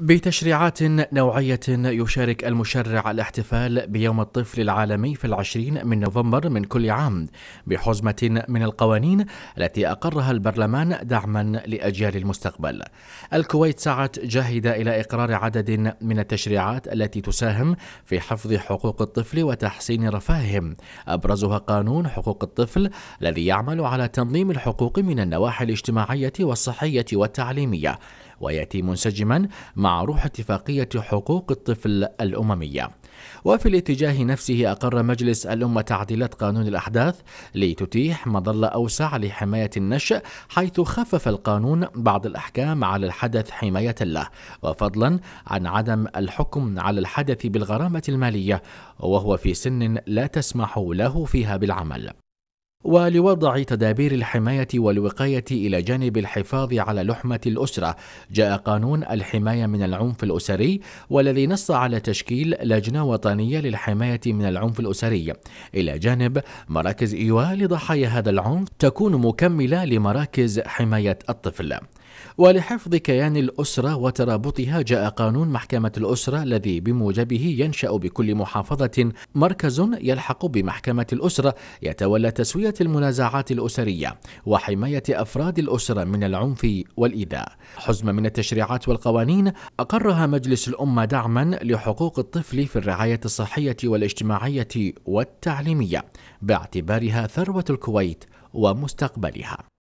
بتشريعات نوعية يشارك المشرع الاحتفال بيوم الطفل العالمي في العشرين من نوفمبر من كل عام بحزمة من القوانين التي أقرها البرلمان دعما لأجيال المستقبل. الكويت سعت جاهدة إلى إقرار عدد من التشريعات التي تساهم في حفظ حقوق الطفل وتحسين رفاههم، أبرزها قانون حقوق الطفل الذي يعمل على تنظيم الحقوق من النواحي الاجتماعية والصحية والتعليمية. ويأتي منسجما مع روح اتفاقية حقوق الطفل الأممية وفي الاتجاه نفسه أقر مجلس الأمة تعديلات قانون الأحداث لتتيح مظلة أوسع لحماية النشأ حيث خفف القانون بعض الأحكام على الحدث حماية له وفضلا عن عدم الحكم على الحدث بالغرامة المالية وهو في سن لا تسمح له فيها بالعمل ولوضع تدابير الحماية والوقاية إلى جانب الحفاظ على لحمة الأسرة، جاء قانون الحماية من العنف الأسري والذي نص على تشكيل لجنة وطنية للحماية من العنف الأسري، إلى جانب مراكز إيواء لضحايا هذا العنف تكون مكملة لمراكز حماية الطفل. ولحفظ كيان يعني الأسرة وترابطها جاء قانون محكمة الأسرة الذي بموجبه ينشأ بكل محافظة مركز يلحق بمحكمة الأسرة يتولى تسوية المنازعات الأسرية وحماية أفراد الأسرة من العنف والإيذاء. حزمة من التشريعات والقوانين أقرها مجلس الأمة دعما لحقوق الطفل في الرعاية الصحية والاجتماعية والتعليمية باعتبارها ثروة الكويت ومستقبلها.